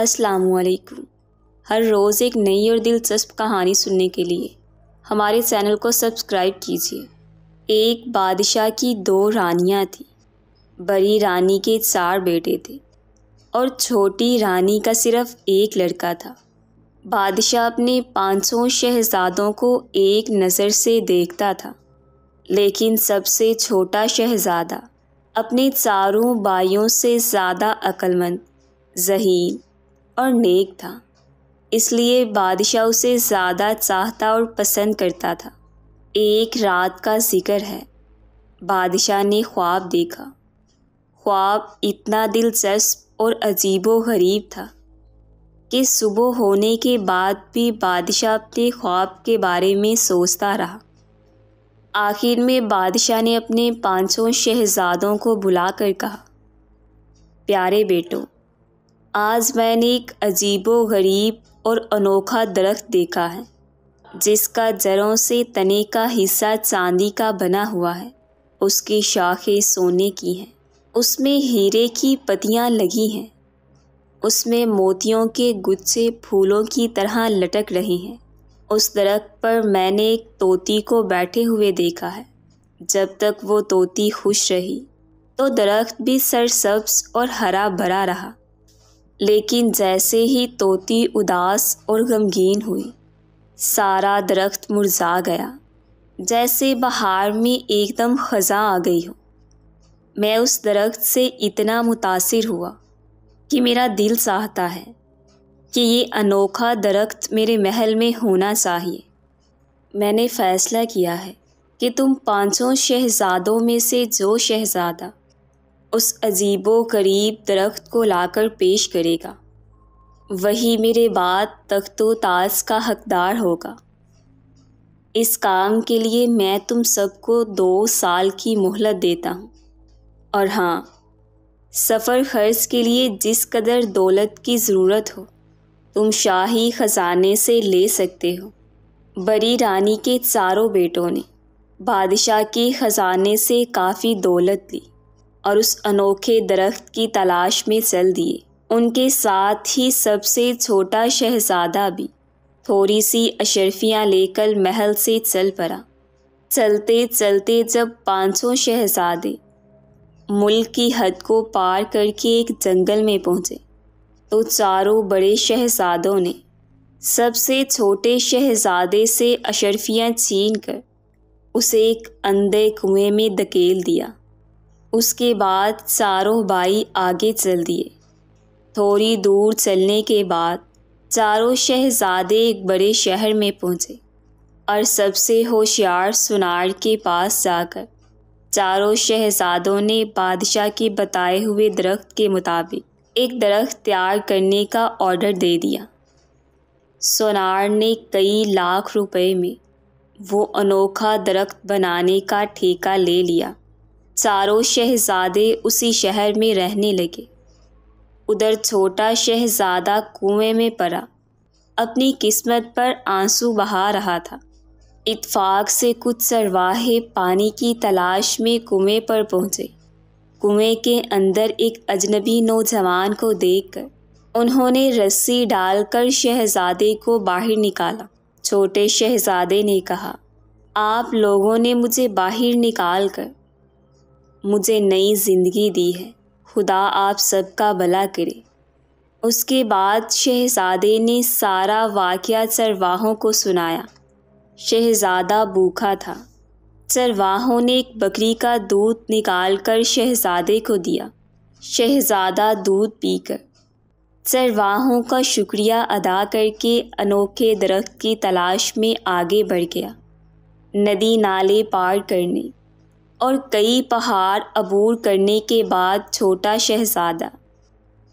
वालेकुम हर रोज़ एक नई और दिलचस्प कहानी सुनने के लिए हमारे चैनल को सब्सक्राइब कीजिए एक बादशाह की दो रानियाँ थीं बड़ी रानी के चार बेटे थे और छोटी रानी का सिर्फ एक लड़का था बादशाह अपने 500 शहजादों को एक नज़र से देखता था लेकिन सबसे छोटा शहजादा अपने चारों भाइयों से ज़्यादा अक्लमंद जहीन और नेक था इसलिए बादशाह उसे ज़्यादा चाहता और पसंद करता था एक रात का जिक्र है बादशाह ने ख्वाब देखा ख्वाब इतना दिलचस्प और अजीबो गरीब था कि सुबह होने के बाद भी बादशाह अपने ख्वाब के बारे में सोचता रहा आखिर में बादशाह ने अपने पांचों शहजादों को बुलाकर कहा प्यारे बेटों आज मैंने एक अजीबो गरीब और अनोखा दरख्त देखा है जिसका जड़ों से तने का हिस्सा चांदी का बना हुआ है उसकी शाखें सोने की हैं उसमें हीरे की पतियाँ लगी हैं उसमें मोतियों के गुच्छे फूलों की तरह लटक रहे हैं उस दरख्त पर मैंने एक तोती को बैठे हुए देखा है जब तक वो तोती खुश रही तो दरख्त भी सरसब्ज और हरा भरा रहा लेकिन जैसे ही तोती उदास और गमगीन हुई सारा दरख्त मुरझा गया जैसे बहार में एकदम ख़ज़ा आ गई हो मैं उस दरख्त से इतना मुतासर हुआ कि मेरा दिल चाहता है कि ये अनोखा दरख्त मेरे महल में होना चाहिए मैंने फ़ैसला किया है कि तुम पांचों शहज़ादों में से जो शहज़ादा उस अजीबो करीब दरख्त को लाकर पेश करेगा वही मेरे बाद तख्तो ताज का हकदार होगा इस काम के लिए मैं तुम सबको दो साल की मोहलत देता हूँ और हाँ सफ़र खर्च के लिए जिस कदर दौलत की ज़रूरत हो तुम शाही ख़जाने से ले सकते हो बड़ी रानी के चारों बेटों ने बादशाह के ख़जाने से काफ़ी दौलत ली और उस अनोखे दरख्त की तलाश में चल दिए उनके साथ ही सबसे छोटा शहजादा भी थोड़ी सी अशरफियाँ लेकर महल से चल पड़ा चलते चलते जब पाँचों शहजादे मुल्क की हद को पार करके एक जंगल में पहुँचे तो चारों बड़े शहजादों ने सबसे छोटे शहजादे से अशरफियाँ छीन कर उसे एक अंधे कुएं में धकेल दिया उसके बाद चारों भाई आगे चल दिए थोड़ी दूर चलने के बाद चारों शहजादे एक बड़े शहर में पहुँचे और सबसे होशियार सुनार के पास जाकर चारों शहजादों ने बादशाह के बताए हुए दरख्त के मुताबिक एक दरख्त तैयार करने का ऑर्डर दे दिया सोनार ने कई लाख रुपए में वो अनोखा दरख्त बनाने का ठेका ले लिया चारों शहजादे उसी शहर में रहने लगे उधर छोटा शहजादा कुएं में पड़ा अपनी किस्मत पर आंसू बहा रहा था इतफाक से कुछ सरवाहे पानी की तलाश में कुएं पर पहुंचे कुएं के अंदर एक अजनबी नौजवान को देखकर उन्होंने रस्सी डालकर शहजादे को बाहर निकाला छोटे शहजादे ने कहा आप लोगों ने मुझे बाहर निकाल कर मुझे नई ज़िंदगी दी है खुदा आप सबका भला करे उसके बाद शहजादे ने सारा वाक़ चरवाहों को सुनाया शहजादा भूखा था चरवाहों ने एक बकरी का दूध निकाल कर शहजादे को दिया शहजादा दूध पीकर चरवाहों का शुक्रिया अदा करके अनोखे दरख्त की तलाश में आगे बढ़ गया नदी नाले पार करने और कई पहाड़ अबूर करने के बाद छोटा शहजादा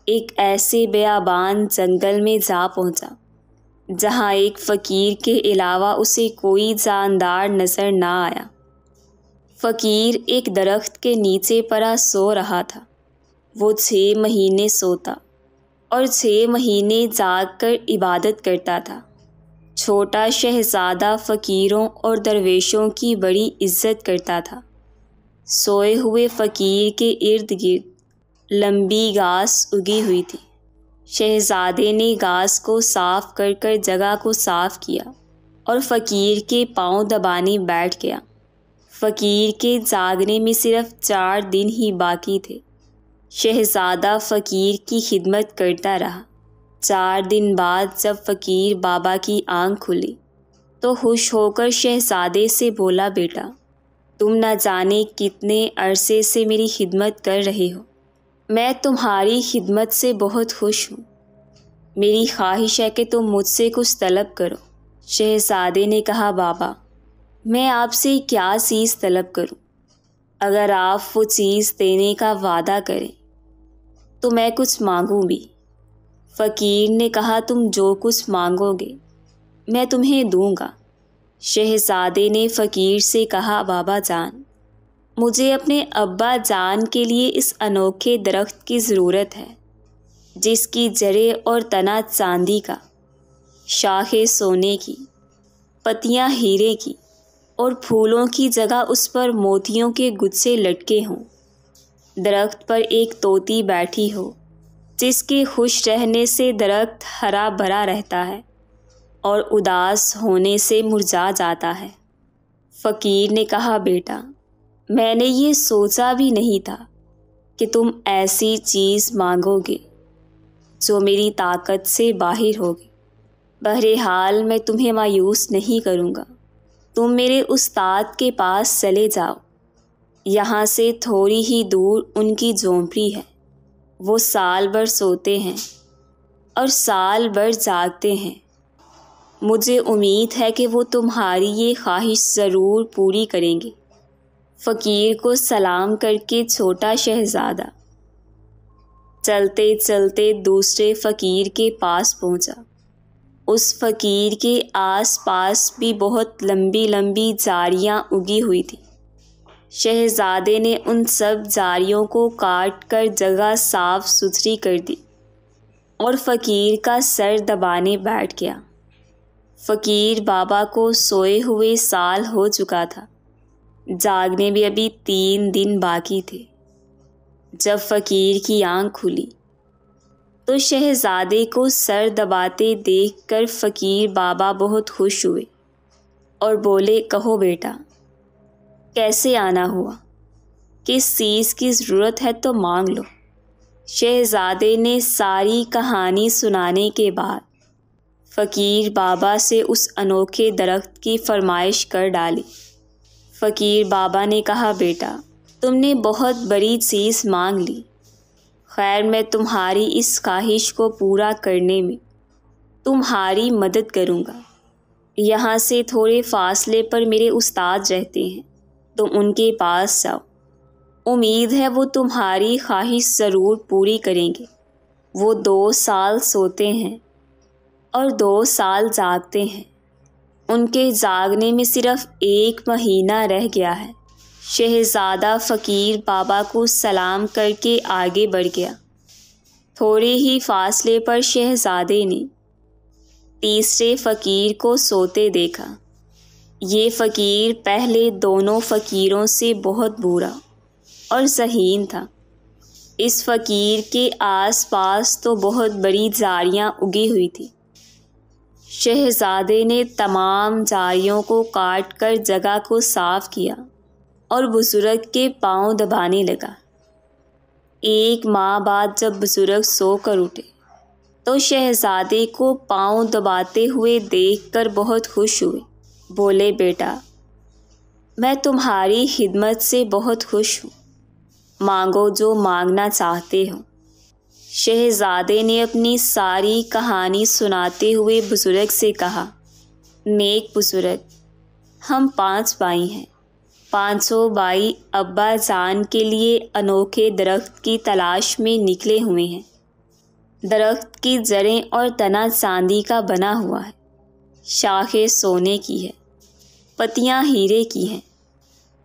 एक ऐसे बेबान जंगल में जा पहुंचा जहां एक फ़कीर के अलावा उसे कोई जानदार नज़र ना आया फ़कीर एक दरख्त के नीचे परा सो रहा था वो छः महीने सोता और छः महीने जाग कर इबादत करता था छोटा शहजादा फ़कीरों और दरवेशों की बड़ी इज्जत करता था सोए हुए फ़कीर के इर्द गिर्द लंबी घास उगी हुई थी शहजादे ने घास को साफ कर कर जगह को साफ किया और फ़कीर के पांव दबाने बैठ गया फ़कीर के जागने में सिर्फ चार दिन ही बाकी थे शहजादा फ़कीर की खिदमत करता रहा चार दिन बाद जब फ़कीर बाबा की आंख खुली तो खुश होकर शहजादे से बोला बेटा तुम न जाने कितने अरसे से मेरी खिदमत कर रहे हो मैं तुम्हारी खिदमत से बहुत खुश हूँ मेरी ख्वाहिश है कि तुम मुझसे कुछ तलब करो शहजादे ने कहा बाबा मैं आपसे क्या चीज़ तलब करूँ अगर आप वो चीज़ देने का वादा करें तो मैं कुछ मांगू भी फ़कीर ने कहा तुम जो कुछ मांगोगे मैं तुम्हें दूंगा शहजादे ने फ़कीर से कहा बाबा जान मुझे अपने अब्बा जान के लिए इस अनोखे दरख्त की ज़रूरत है जिसकी जड़े और तना चांदी का शाखें सोने की पत्तियां हीरे की और फूलों की जगह उस पर मोतियों के गुच्छे लटके हों दरख्त पर एक तोती बैठी हो जिसके खुश रहने से दरख्त हरा भरा रहता है और उदास होने से मुरझा जाता है फ़कीर ने कहा बेटा मैंने ये सोचा भी नहीं था कि तुम ऐसी चीज़ मांगोगे जो मेरी ताकत से बाहर होगी बहरहाल मैं तुम्हें मायूस नहीं करूँगा तुम मेरे उस्ताद के पास चले जाओ यहाँ से थोड़ी ही दूर उनकी झोंपड़ी है वो साल भर सोते हैं और साल भर जागते हैं मुझे उम्मीद है कि वो तुम्हारी ये ख्वाहिश ज़रूर पूरी करेंगे फ़कीर को सलाम करके छोटा शहज़ादा चलते चलते दूसरे फ़कीर के पास पहुंचा। उस फ़कीर के आस पास भी बहुत लंबी लंबी जारियाँ उगी हुई थी शहजादे ने उन सब जारियों को काट कर जगह साफ सुथरी कर दी और फ़कीर का सर दबाने बैठ गया फ़कीर बाबा को सोए हुए साल हो चुका था जागने भी अभी तीन दिन बाकी थे जब फ़कीर की आंख खुली तो शहजादे को सर दबाते देखकर फ़कीर बाबा बहुत खुश हुए और बोले कहो बेटा कैसे आना हुआ किस चीज़ की ज़रूरत है तो मांग लो शहजादे ने सारी कहानी सुनाने के बाद फ़कीर बाबा से उस अनोखे दरख्त की फरमाइश कर डाली फ़कीर बाबा ने कहा बेटा तुमने बहुत बड़ी चीज़ मांग ली खैर मैं तुम्हारी इस ख्वाहिश को पूरा करने में तुम्हारी मदद करूँगा यहाँ से थोड़े फासले पर मेरे उस्ताद रहते हैं तुम तो उनके पास जाओ उम्मीद है वो तुम्हारी ख्वाहिश ज़रूर पूरी करेंगे वो दो साल सोते हैं और दो साल जागते हैं उनके जागने में सिर्फ एक महीना रह गया है शहजादा फ़कीर बाबा को सलाम करके आगे बढ़ गया थोड़े ही फासले पर शहजादे ने तीसरे फ़कीर को सोते देखा ये फ़कीर पहले दोनों फ़कीरों से बहुत बुरा और जहीन था इस फ़कीर के आसपास तो बहुत बड़ी जारियां उगी हुई थी शहजादे ने तमाम झाड़ियों को काट कर जगह को साफ किया और बुज़ुर्ग के पांव दबाने लगा एक माह बाद जब बुज़ुर्ग सो कर उठे तो शहजादे को पांव दबाते हुए देखकर बहुत खुश हुए बोले बेटा मैं तुम्हारी खिदमत से बहुत खुश हूँ मांगो जो मांगना चाहते हो शहजादे ने अपनी सारी कहानी सुनाते हुए बुज़ुर्ग से कहा नेक बुज़ुर्ग हम पांच भाई हैं पाँचों भाई अब्बा जान के लिए अनोखे दरख्त की तलाश में निकले हुए हैं दरख्त की जड़ें और तना चांदी का बना हुआ है शाखें सोने की है पत्तियां हीरे की हैं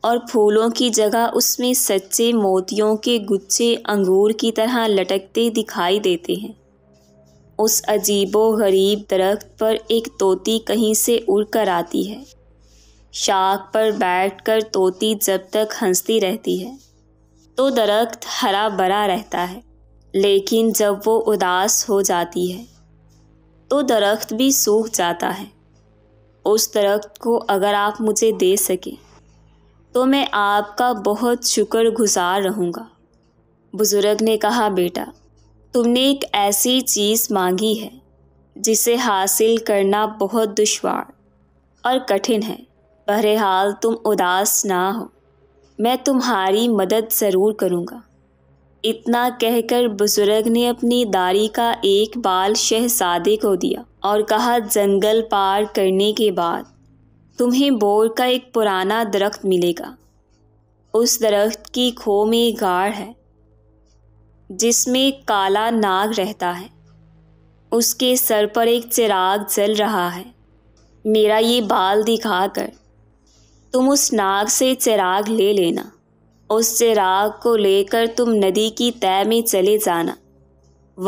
और फूलों की जगह उसमें सच्चे मोतियों के गुच्छे अंगूर की तरह लटकते दिखाई देते हैं उस अजीबो गरीब दरख्त पर एक तोती कहीं से उड़कर आती है शाख पर बैठकर तोती जब तक हंसती रहती है तो दरख्त हरा भरा रहता है लेकिन जब वो उदास हो जाती है तो दरख्त भी सूख जाता है उस दरख्त को अगर आप मुझे दे सकें तो मैं आपका बहुत शुक्र गुजार रहूँगा बुज़ुर्ग ने कहा बेटा तुमने एक ऐसी चीज़ मांगी है जिसे हासिल करना बहुत दुशवार और कठिन है बहरहाल तुम उदास ना हो मैं तुम्हारी मदद ज़रूर करूँगा इतना कहकर बुजुर्ग ने अपनी दाढ़ी का एक बाल शहजादे को दिया और कहा जंगल पार करने के बाद तुम्हें बोर का एक पुराना दरख्त मिलेगा उस दरख्त की खो में गाढ़ है जिसमें काला नाग रहता है उसके सर पर एक चिराग जल रहा है मेरा ये बाल दिखाकर तुम उस नाग से चिराग ले लेना उस चिराग को लेकर तुम नदी की तय में चले जाना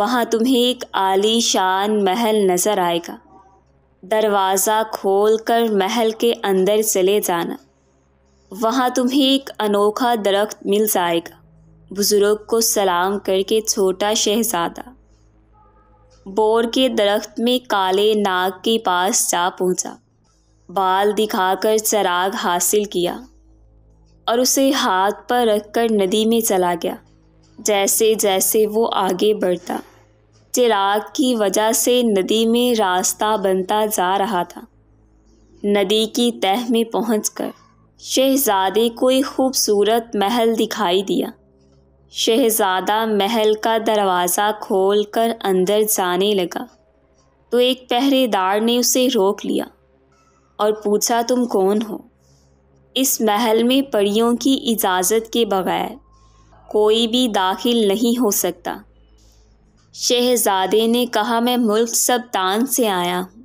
वहाँ तुम्हें एक आलीशान महल नज़र आएगा दरवाज़ा खोलकर महल के अंदर चले जाना वहाँ तुम्हें एक अनोखा दरख्त मिल जाएगा बुज़ुर्ग को सलाम करके छोटा शहजादा बोर के दरख्त में काले नाग के पास जा पहुँचा बाल दिखाकर चराग हासिल किया और उसे हाथ पर रखकर नदी में चला गया जैसे जैसे वो आगे बढ़ता चिराग की वजह से नदी में रास्ता बनता जा रहा था नदी की तह में पहुँच कर शहजादे को एक खूबसूरत महल दिखाई दिया शहजादा महल का दरवाज़ा खोल कर अंदर जाने लगा तो एक पहरेदार ने उसे रोक लिया और पूछा तुम कौन हो इस महल में परियों की इजाज़त के बगैर कोई भी दाखिल नहीं हो सकता शहजादे ने कहा मैं मुल्क सब्तान से आया हूँ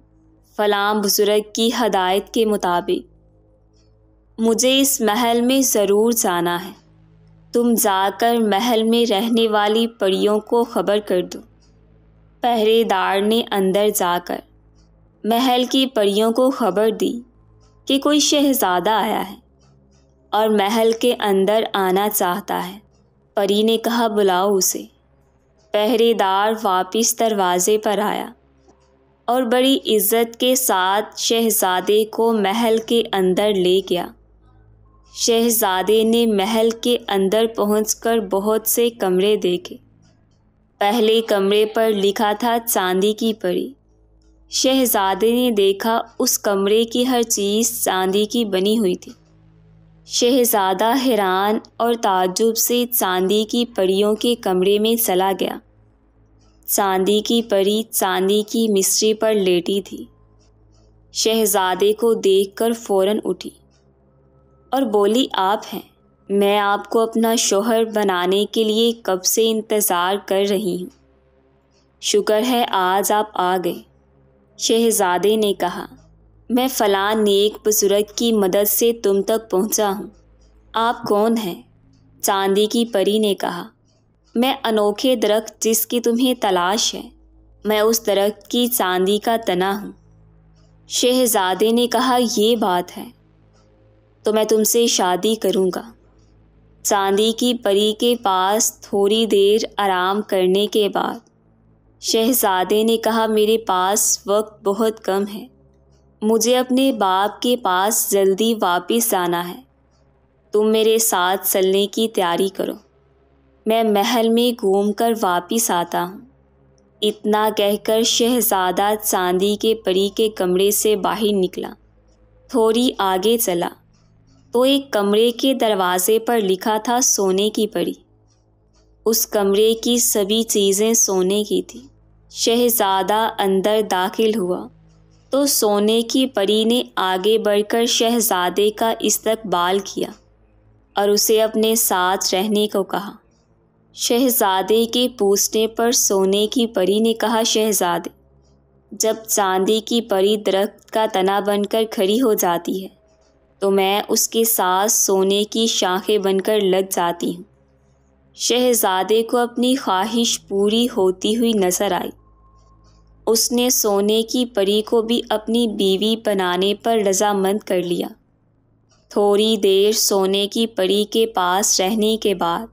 फलाम बुज़ुर्ग की हदायत के मुताबिक मुझे इस महल में ज़रूर जाना है तुम जाकर महल में रहने वाली परियों को खबर कर दो पहरेदार ने अंदर जाकर महल की परियों को खबर दी कि कोई शहजादा आया है और महल के अंदर आना चाहता है परी ने कहा बुलाओ उसे पहरेदार वापस दरवाज़े पर आया और बड़ी इज्जत के साथ शहज़ादे को महल के अंदर ले गया शहज़ादे ने महल के अंदर पहुंचकर बहुत से कमरे देखे पहले कमरे पर लिखा था चांदी की परी शहज़ादे ने देखा उस कमरे की हर चीज़ चांदी की बनी हुई थी शहज़ादा हैरान और ताजुब से चांदी की परियों के कमरे में चला गया चांदी की परी चांदी की मिश्री पर लेटी थी शहजादे को देखकर फौरन उठी और बोली आप हैं मैं आपको अपना शोहर बनाने के लिए कब से इंतज़ार कर रही हूँ शुक्र है आज आप आ गए शहजादे ने कहा मैं फ़लाँ नेक बुज़ुर्ग की मदद से तुम तक पहुँचा हूँ आप कौन हैं चांदी की परी ने कहा मैं अनोखे दरख्त जिसकी तुम्हें तलाश है मैं उस दरख्त की चांदी का तना हूँ शहजादे ने कहा ये बात है तो मैं तुमसे शादी करूँगा चांदी की परी के पास थोड़ी देर आराम करने के बाद शहजादे ने कहा मेरे पास वक्त बहुत कम है मुझे अपने बाप के पास जल्दी वापस जाना है तुम मेरे साथ चलने की तैयारी करो मैं महल में घूमकर वापिस आता हूँ इतना कहकर शहजादा चांदी के परी के कमरे से बाहर निकला थोड़ी आगे चला तो एक कमरे के दरवाजे पर लिखा था सोने की परी उस कमरे की सभी चीज़ें सोने की थी शहजादा अंदर दाखिल हुआ तो सोने की परी ने आगे बढ़कर शहजादे का इस्तकबाल किया और उसे अपने साथ रहने को कहा शहजादे के पूछने पर सोने की परी ने कहा शहजादे जब चांदी की परी दरख्त का तना बनकर खड़ी हो जाती है तो मैं उसके साथ सोने की शाखें बनकर लग जाती हूँ शहजादे को अपनी ख्वाहिश पूरी होती हुई नजर आई उसने सोने की परी को भी अपनी बीवी बनाने पर रजामंद कर लिया थोड़ी देर सोने की परी के पास रहने के बाद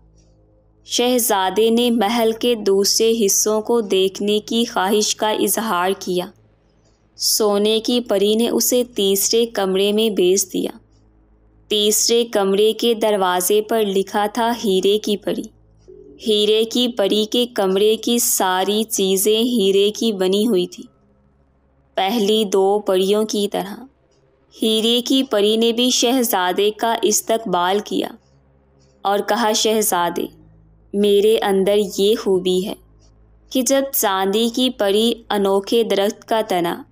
शहजादे ने महल के दूसरे हिस्सों को देखने की ख्वाहिश का इजहार किया सोने की परी ने उसे तीसरे कमरे में भेज दिया तीसरे कमरे के दरवाजे पर लिखा था हीरे की परी हीरे की परी के कमरे की सारी चीज़ें हीरे की बनी हुई थी पहली दो परियों की तरह हीरे की परी ने भी शहजादे का इस्तकबाल किया और कहा शहजादे मेरे अंदर ये खूबी है कि जब चांदी की पड़ी अनोखे दरख्त का तना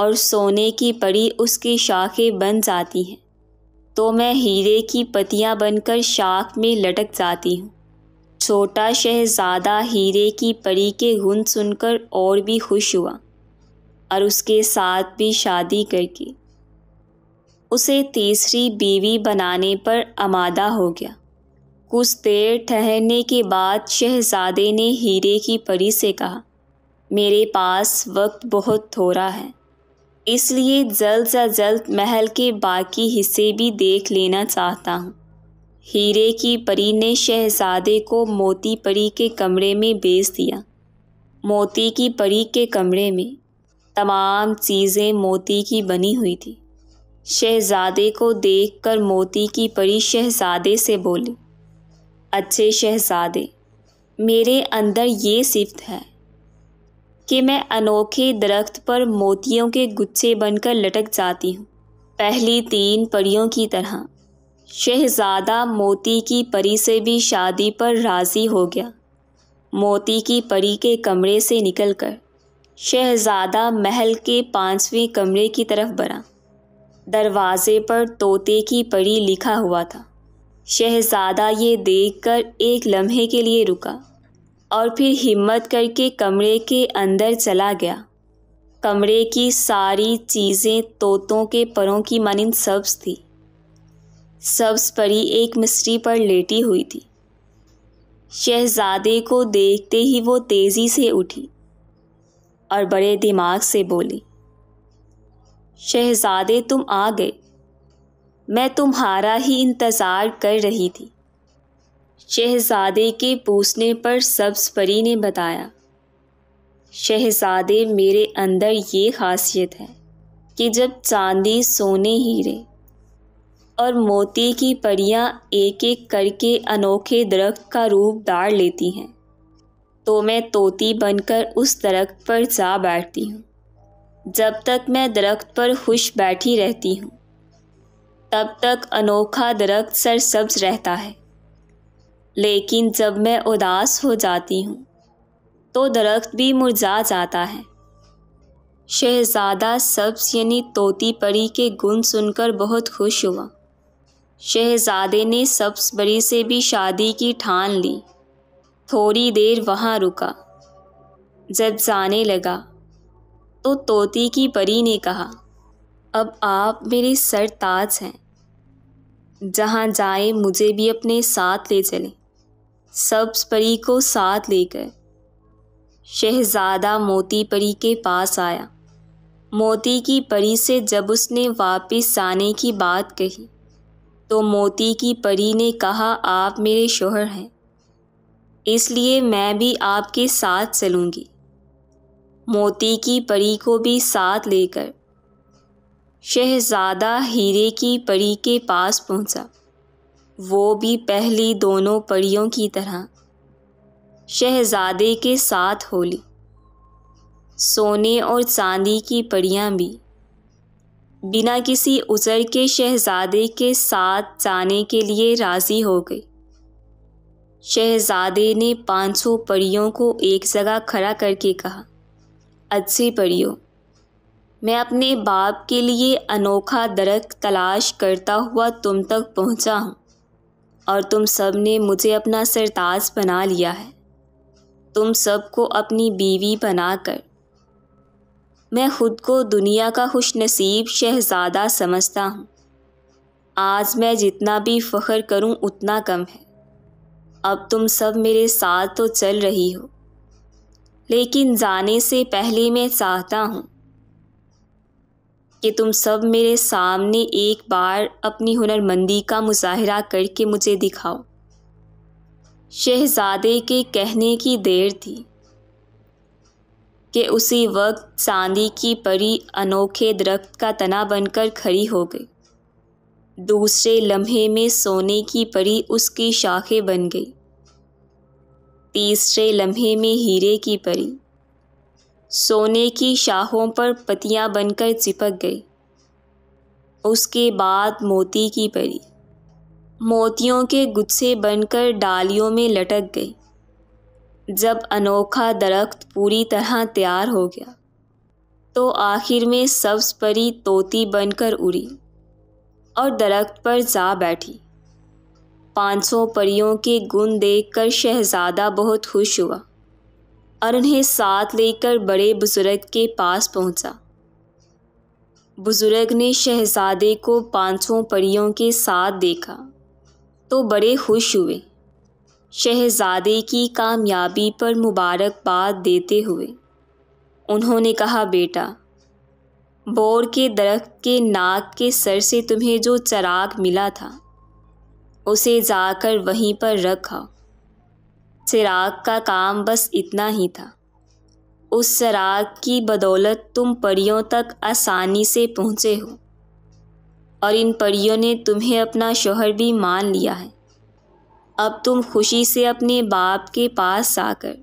और सोने की पड़ी उसकी शाखें बन जाती हैं तो मैं हीरे की पतियाँ बनकर शाख में लटक जाती हूँ छोटा शहजादा हीरे की परी के गुन सुनकर और भी खुश हुआ और उसके साथ भी शादी करके उसे तीसरी बीवी बनाने पर आमादा हो गया कुछ देर ठहरने के बाद शहजादे ने हीरे की परी से कहा मेरे पास वक्त बहुत थोड़ा है इसलिए जल्द से जल्द महल के बाकी हिस्से भी देख लेना चाहता हूँ हीरे की परी ने शहजादे को मोती परी के कमरे में भेज दिया मोती की परी के कमरे में तमाम चीज़ें मोती की बनी हुई थी शहजादे को देखकर मोती की परी शहजादे से बोली अच्छे शहजादे मेरे अंदर ये सिफत है कि मैं अनोखे दरख्त पर मोतियों के गुच्छे बनकर लटक जाती हूँ पहली तीन परियों की तरह शहजादा मोती की परी से भी शादी पर राज़ी हो गया मोती की परी के कमरे से निकलकर शहजादा महल के पांचवें कमरे की तरफ बढ़ा दरवाजे पर तोते की परी लिखा हुआ था शहजादा ये देखकर एक लम्हे के लिए रुका और फिर हिम्मत करके कमरे के अंदर चला गया कमरे की सारी चीज़ें तोतों के परों की मानंद सब्ज थी सब्ज परी एक मिस्ट्री पर लेटी हुई थी शहजादे को देखते ही वो तेज़ी से उठी और बड़े दिमाग से बोली शहजादे तुम आ गए मैं तुम्हारा ही इंतज़ार कर रही थी शहजादे के पूछने पर सब्ज परी ने बताया शहजादे मेरे अंदर ये खासियत है कि जब चांदी सोने हीरे और मोती की परियां एक एक करके अनोखे दरख्त का रूप डाल लेती हैं तो मैं तोती बनकर उस दरख्त पर जा बैठती हूँ जब तक मैं दरख्त पर खुश बैठी रहती हूँ तब तक अनोखा दरख्त सरसब्ज रहता है लेकिन जब मैं उदास हो जाती हूँ तो दरख्त भी मुरझा जाता है शहज़ादा सब्स यानी तोती परी के गुण सुनकर बहुत खुश हुआ शहज़ादे ने सब्स बड़ी से भी शादी की ठान ली थोड़ी देर वहाँ रुका जब जाने लगा तो तोती की परी ने कहा अब आप मेरे सर ताज हैं जहाँ जाए मुझे भी अपने साथ ले चलें सब्ज परी को साथ लेकर शहजादा मोती परी के पास आया मोती की परी से जब उसने वापस आने की बात कही तो मोती की परी ने कहा आप मेरे शोहर हैं इसलिए मैं भी आपके साथ चलूँगी मोती की परी को भी साथ लेकर शहज़ादा हीरे की परी के पास पहुंचा वो भी पहली दोनों परियों की तरह शहज़ादे के साथ होली सोने और चांदी की परियां भी बिना किसी उजर के शहज़ादे के साथ जाने के लिए राज़ी हो गई शहज़ादे ने पाँच सौ परियों को एक जगह खड़ा करके कहा अच्छी परियों मैं अपने बाप के लिए अनोखा दरक तलाश करता हुआ तुम तक पहुंचा हूं और तुम सब ने मुझे अपना सरताज बना लिया है तुम सबको अपनी बीवी बनाकर मैं खुद को दुनिया का खुशनसीब शहजादा समझता हूँ आज मैं जितना भी फ़ख्र करूँ उतना कम है अब तुम सब मेरे साथ तो चल रही हो लेकिन जाने से पहले मैं चाहता हूँ कि तुम सब मेरे सामने एक बार अपनी हुनरमंदी का मुजाहरा करके मुझे दिखाओ शहजादे के कहने की देर थी कि उसी वक्त चांदी की परी अनोखे दरख्त का तना बनकर खड़ी हो गई दूसरे लम्हे में सोने की परी उसकी शाखें बन गई तीसरे लम्हे में हीरे की परी सोने की शाखों पर पतियां बनकर चिपक गई उसके बाद मोती की परी मोतियों के गुच्छे बनकर डालियों में लटक गई जब अनोखा दरख्त पूरी तरह तैयार हो गया तो आखिर में सब्ज परी तोती बनकर उड़ी और दरख्त पर जा बैठी पाँच सौ परियों के गुण देखकर शहज़ादा बहुत खुश हुआ और उन्हें साथ लेकर बड़े बुज़ुर्ग के पास पहुंचा। बुज़ुर्ग ने शहजादे को पांचों परियों के साथ देखा तो बड़े खुश हुए शहजादे की कामयाबी पर मुबारकबाद देते हुए उन्होंने कहा बेटा बोर के दरख्त के नाक के सर से तुम्हें जो चराग मिला था उसे जाकर वहीं पर रखा चिराग का काम बस इतना ही था उस चिराग की बदौलत तुम परियों तक आसानी से पहुँचे हो और इन परियों ने तुम्हें अपना शोहर भी मान लिया है अब तुम खुशी से अपने बाप के पास आकर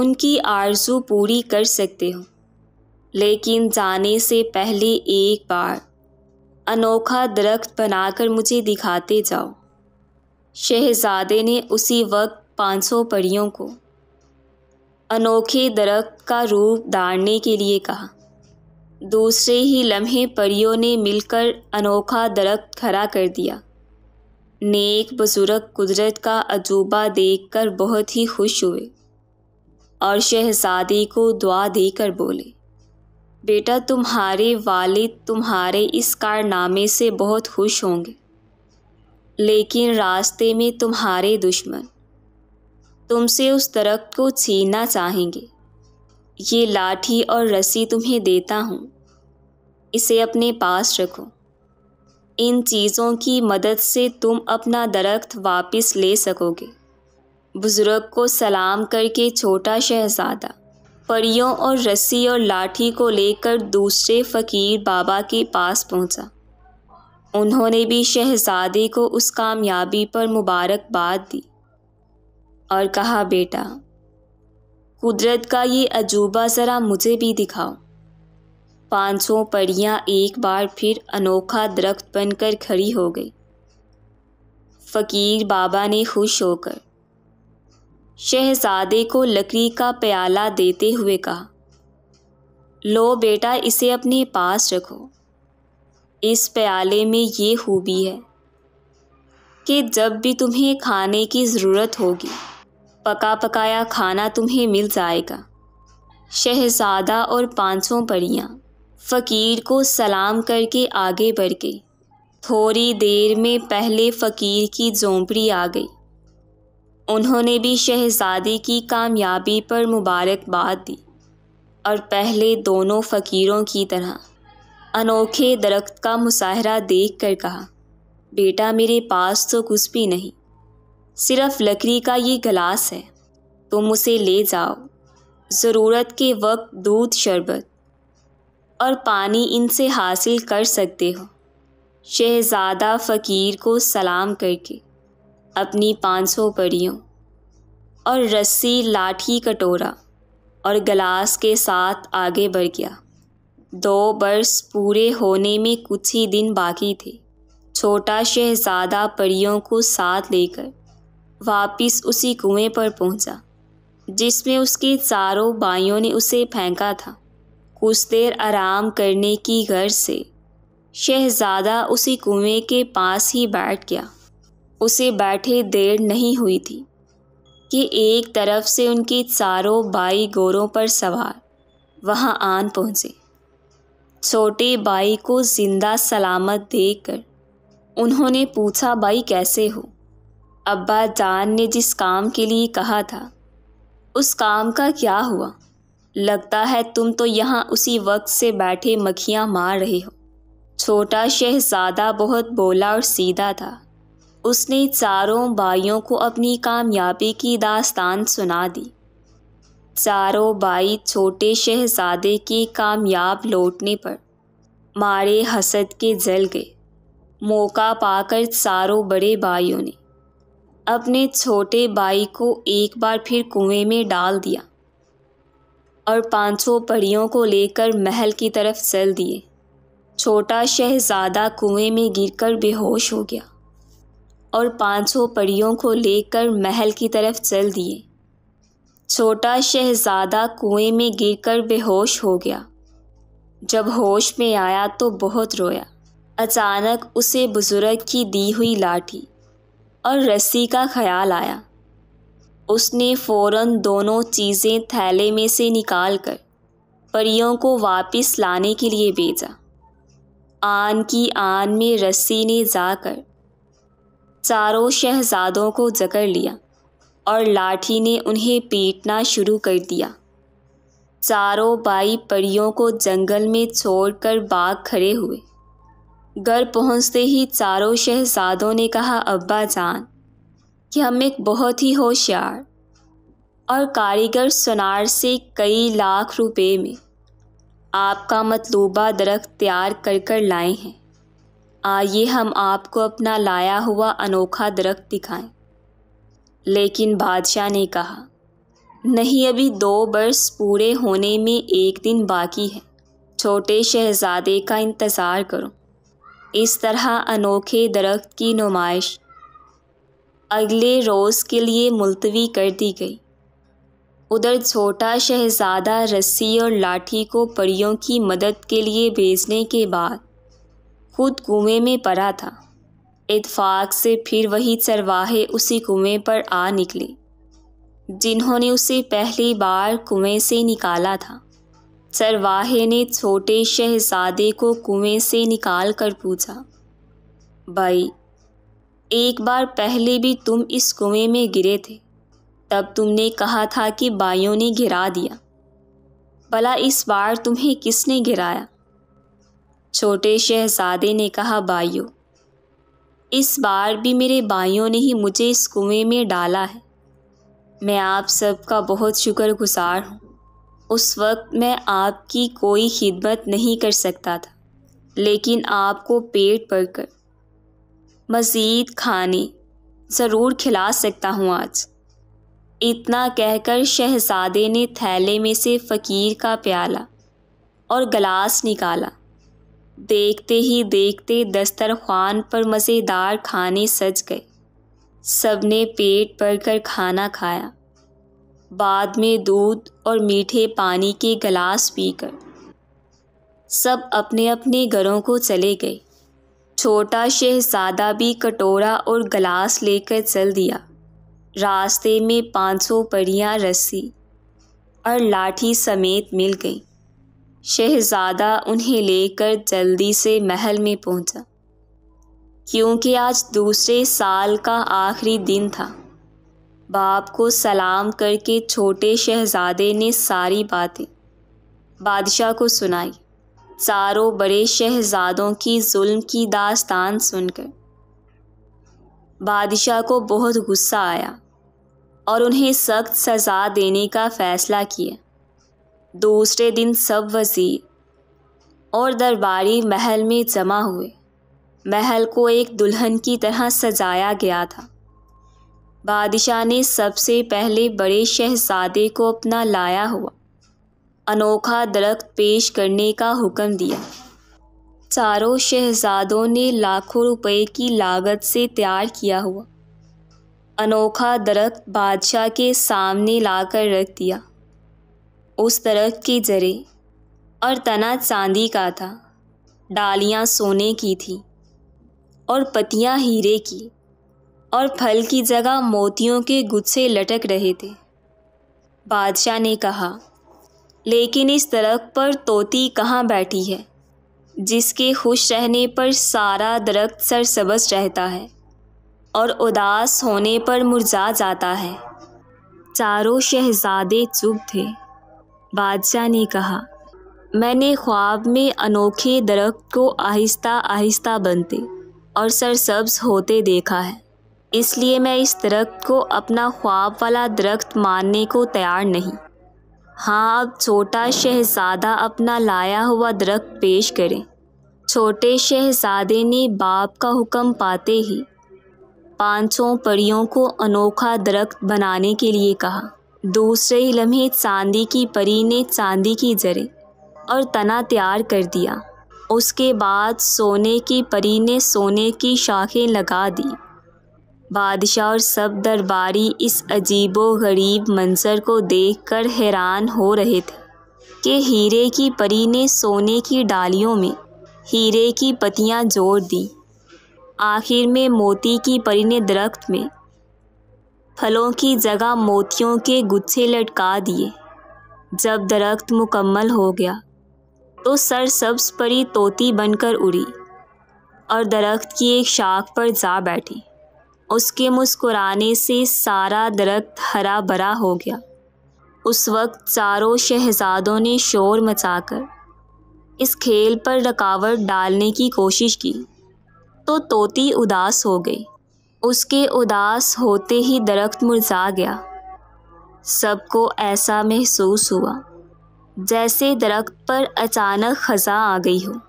उनकी आरजू पूरी कर सकते हो लेकिन जाने से पहले एक बार अनोखा दरख्त बनाकर मुझे दिखाते जाओ शहजादे ने उसी वक्त पाँच सौ परियों को अनोखे दरख्त का रूप दाड़ने के लिए कहा दूसरे ही लम्हे परियों ने मिलकर अनोखा दरख्त खड़ा कर दिया नेक बुजुर्ग कुदरत का अजूबा देखकर बहुत ही खुश हुए और शहजादी को दुआ देकर बोले बेटा तुम्हारे वालिद तुम्हारे इस कारनामे से बहुत खुश होंगे लेकिन रास्ते में तुम्हारे दुश्मन तुमसे उस दरख्त को छीनना चाहेंगे ये लाठी और रस्सी तुम्हें देता हूँ इसे अपने पास रखो इन चीज़ों की मदद से तुम अपना दरख्त वापस ले सकोगे बुज़ुर्ग को सलाम करके छोटा शहजादा परियों और रस्सी और लाठी को लेकर दूसरे फ़कीर बाबा के पास पहुंचा। उन्होंने भी शहजादे को उस कामयाबी पर मुबारकबाद दी और कहा बेटा कुदरत का ये अजूबा ज़रा मुझे भी दिखाओ पांचों परियां एक बार फिर अनोखा दरख्त बनकर खड़ी हो गई फ़कीर बाबा ने खुश होकर शहजादे को लकड़ी का प्याला देते हुए कहा लो बेटा इसे अपने पास रखो इस प्याले में ये खूबी है कि जब भी तुम्हें खाने की ज़रूरत होगी पका पकाया खाना तुम्हें मिल जाएगा शहजादा और पांचों परियां परियाँ फ़कीर को सलाम करके आगे बढ़ गई थोड़ी देर में पहले फ़कीर की झोंपड़ी आ गई उन्होंने भी शहजादी की कामयाबी पर मुबारकबाद दी और पहले दोनों फ़कीरों की तरह अनोखे दरख्त का मुशाहरा देख कर कहा बेटा मेरे पास तो कुछ भी नहीं सिर्फ लकड़ी का ये गिलास है तुम उसे ले जाओ ज़रूरत के वक्त दूध शरबत और पानी इनसे हासिल कर सकते हो शहजादा फ़कीर को सलाम करके अपनी पाँच सौ परियों और रस्सी लाठी कटोरा और गलास के साथ आगे बढ़ गया दो बरस पूरे होने में कुछ ही दिन बाकी थे छोटा शहजादा परियों को साथ लेकर वापिस उसी कुएं पर पहुंचा जिसमें उसके चारों बाइयों ने उसे फेंका था कुछ देर आराम करने की गर्ज से शहजादा उसी कुएं के पास ही बैठ गया उसे बैठे देर नहीं हुई थी कि एक तरफ से उनके चारों बाई गोरों पर सवार वहां आन पहुंचे छोटे बाई को जिंदा सलामत देखकर उन्होंने पूछा बाई कैसे हो अब्बा जान ने जिस काम के लिए कहा था उस काम का क्या हुआ लगता है तुम तो यहाँ उसी वक्त से बैठे मक्खियाँ मार रहे हो छोटा शहजादा बहुत बोला और सीधा था उसने चारों बाइयों को अपनी कामयाबी की दास्तान सुना दी चारों बाई छोटे शहजादे के कामयाब लौटने पर मारे हसद के जल गए मौका पाकर चारों बड़े बाइयों ने अपने छोटे भाई को एक बार फिर कुएं में डाल दिया और पांचों परियों को लेकर महल की तरफ चल दिए छोटा शहजादा कुएं में गिरकर बेहोश हो गया और पांचों परियों को लेकर महल की तरफ चल दिए छोटा शहजादा कुएं में गिरकर बेहोश हो गया जब होश में आया तो बहुत रोया अचानक उसे बुज़ुर्ग की दी हुई लाठी और रस्सी का ख्याल आया उसने फौरन दोनों चीज़ें थैले में से निकाल कर परियों को वापस लाने के लिए भेजा आन की आन में रस्सी ने जाकर चारों शहजादों को जकड़ लिया और लाठी ने उन्हें पीटना शुरू कर दिया चारों बाई परियों को जंगल में छोड़कर बाघ खड़े हुए घर पहुंचते ही चारों शहजादों ने कहा अब्बा जान कि हम एक बहुत ही होशियार और कारीगर सुनार से कई लाख रुपए में आपका मतलूबा दरख्त तैयार कर कर लाए हैं आइए हम आपको अपना लाया हुआ अनोखा दरख्त दिखाएं लेकिन बादशाह ने कहा नहीं अभी दो बरस पूरे होने में एक दिन बाकी है छोटे शहजादे का इंतज़ार करो इस तरह अनोखे दरख्त की नुमाइश अगले रोज़ के लिए मुलतवी कर दी गई उधर छोटा शहजादा रस्सी और लाठी को परियों की मदद के लिए भेजने के बाद खुद कुएँ में पड़ा था इतफाक से फिर वही चरवाहे उसी कुएँ पर आ निकले जिन्होंने उसे पहली बार कुएँ से निकाला था चरवाहे ने छोटे शहजादे को कुएं से निकाल कर पूछा भाई एक बार पहले भी तुम इस कुएं में गिरे थे तब तुमने कहा था कि बाइयों ने गिरा दिया भला इस बार तुम्हें किसने गिराया छोटे शहजादे ने कहा बाइयों इस बार भी मेरे बाइयों ने ही मुझे इस कुएं में डाला है मैं आप सबका बहुत शुक्रगुजार हूँ उस वक्त मैं आपकी कोई खिदमत नहीं कर सकता था लेकिन आपको पेट भर कर मज़ीद खाने ज़रूर खिला सकता हूँ आज इतना कहकर शहजादे ने थैले में से फ़कीर का प्याला और गलास निकाला देखते ही देखते दस्तरखान पर मज़ेदार खाने सज गए सबने पेट भर कर खाना खाया बाद में दूध और मीठे पानी के गिलास पीकर सब अपने अपने घरों को चले गए छोटा शहजादा भी कटोरा और गिलास लेकर चल दिया रास्ते में पाँच सौ परियाँ रस्सी और लाठी समेत मिल गईं शहजादा उन्हें लेकर जल्दी से महल में पहुंचा क्योंकि आज दूसरे साल का आखिरी दिन था बाप को सलाम करके छोटे शहजादे ने सारी बातें बादशाह को सुनाई चारों बड़े शहजादों की जुल्म की दास्तान सुनकर बादशाह को बहुत गुस्सा आया और उन्हें सख्त सज़ा देने का फ़ैसला किया दूसरे दिन सब वज़ीर और दरबारी महल में जमा हुए महल को एक दुल्हन की तरह सजाया गया था बादशाह ने सबसे पहले बड़े शहजादे को अपना लाया हुआ अनोखा दरख्त पेश करने का हुक्म दिया चारों शहजादों ने लाखों रुपए की लागत से तैयार किया हुआ अनोखा दरख्त बादशाह के सामने लाकर रख दिया उस दरख्त के जरे और तना चांदी का था डालियाँ सोने की थी और पतियाँ हीरे की और फल की जगह मोतियों के गुच्छे लटक रहे थे बादशाह ने कहा लेकिन इस दरख्त पर तोती कहाँ बैठी है जिसके खुश रहने पर सारा दरख्त सरसब्ज रहता है और उदास होने पर मुरझा जाता है चारों शहजादे चुप थे बादशाह ने कहा मैंने ख्वाब में अनोखे दरख्त को आहिस्ता आहिस्ता बनते और सरसब्ज होते देखा है इसलिए मैं इस दरख्त को अपना ख्वाब वाला दरख्त मानने को तैयार नहीं हाँ अब छोटा शहजादा अपना लाया हुआ दरख्त पेश करें छोटे शहजादे ने बाप का हुक्म पाते ही पाँचों परियों को अनोखा दरख्त बनाने के लिए कहा दूसरे ही लम्हे चांदी की परी ने चांदी की जरे और तना तैयार कर दिया उसके बाद सोने की परी ने सोने की शाखें लगा दी बादशाह और सब दरबारी इस अजीबो गरीब मंजर को देख कर हैरान हो रहे थे कि हीरे की परी ने सोने की डालियों में हीरे की पतियां जोड़ दी आखिर में मोती की परी ने दरख्त में फलों की जगह मोतियों के गुच्छे लटका दिए जब दरख्त मुकम्मल हो गया तो सर सब्स परी तोती बनकर उड़ी और दरख्त की एक शाख पर जा बैठी उसके मुस्कुराने से सारा दरख्त हरा भरा हो गया उस वक्त चारों शहजादों ने शोर मचाकर इस खेल पर रकावट डालने की कोशिश की तो तोती उदास हो गई उसके उदास होते ही दरख्त मुरझा गया सबको ऐसा महसूस हुआ जैसे दरख्त पर अचानक खजा आ गई हो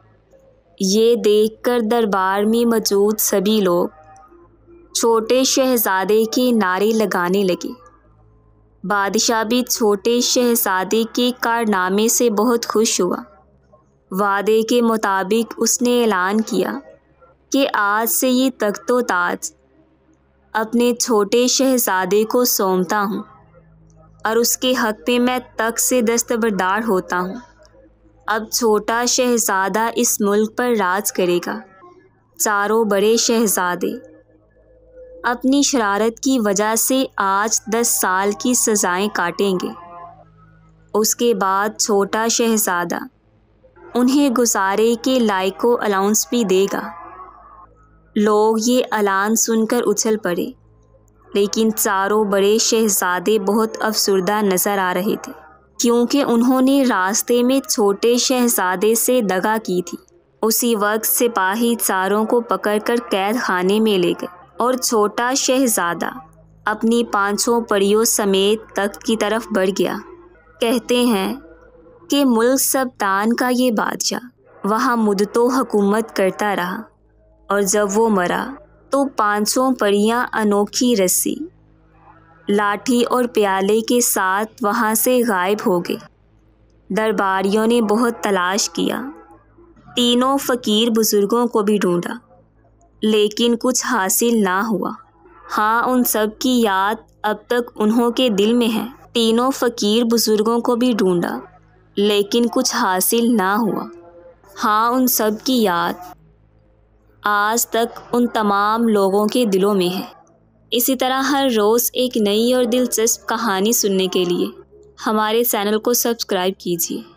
ये देखकर दरबार में मौजूद सभी लोग छोटे शहजादे के नारे लगाने लगे बादशाह भी छोटे शहजादे के कारनामे से बहुत खुश हुआ वादे के मुताबिक उसने ऐलान किया कि आज से ये तख्तो ताज अपने छोटे शहजादे को सौंपता हूँ और उसके हक में मैं तक से दस्तबरदार होता हूँ अब छोटा शहजादा इस मुल्क पर राज करेगा चारों बड़े शहजादे अपनी शरारत की वजह से आज दस साल की सज़ाएं काटेंगे उसके बाद छोटा शहजादा उन्हें गुजारे के लाइको अलाउंस भी देगा लोग ये अलान सुनकर उछल पड़े लेकिन चारों बड़े शहजादे बहुत अफसरदा नज़र आ रहे थे क्योंकि उन्होंने रास्ते में छोटे शहजादे से दगा की थी उसी वक्त सिपाही चारों को पकड़कर कैद खाने में ले गए और छोटा शहजादा अपनी पांचों परियों समेत तख्त की तरफ बढ़ गया कहते हैं कि मुल्क सब तान का ये बादशाह वहाँ मुदतो हुकूमत करता रहा और जब वो मरा तो पांचों परियां अनोखी रस्सी लाठी और प्याले के साथ वहाँ से गायब हो गए दरबारियों ने बहुत तलाश किया तीनों फ़कीर बुज़ुर्गों को भी ढूंढा लेकिन कुछ हासिल ना हुआ हाँ उन सब की याद अब तक उन्हों के दिल में है तीनों फ़कीर बुज़ुर्गों को भी ढूंढा लेकिन कुछ हासिल ना हुआ हाँ उन सब की याद आज तक उन तमाम लोगों के दिलों में है इसी तरह हर रोज़ एक नई और दिलचस्प कहानी सुनने के लिए हमारे चैनल को सब्सक्राइब कीजिए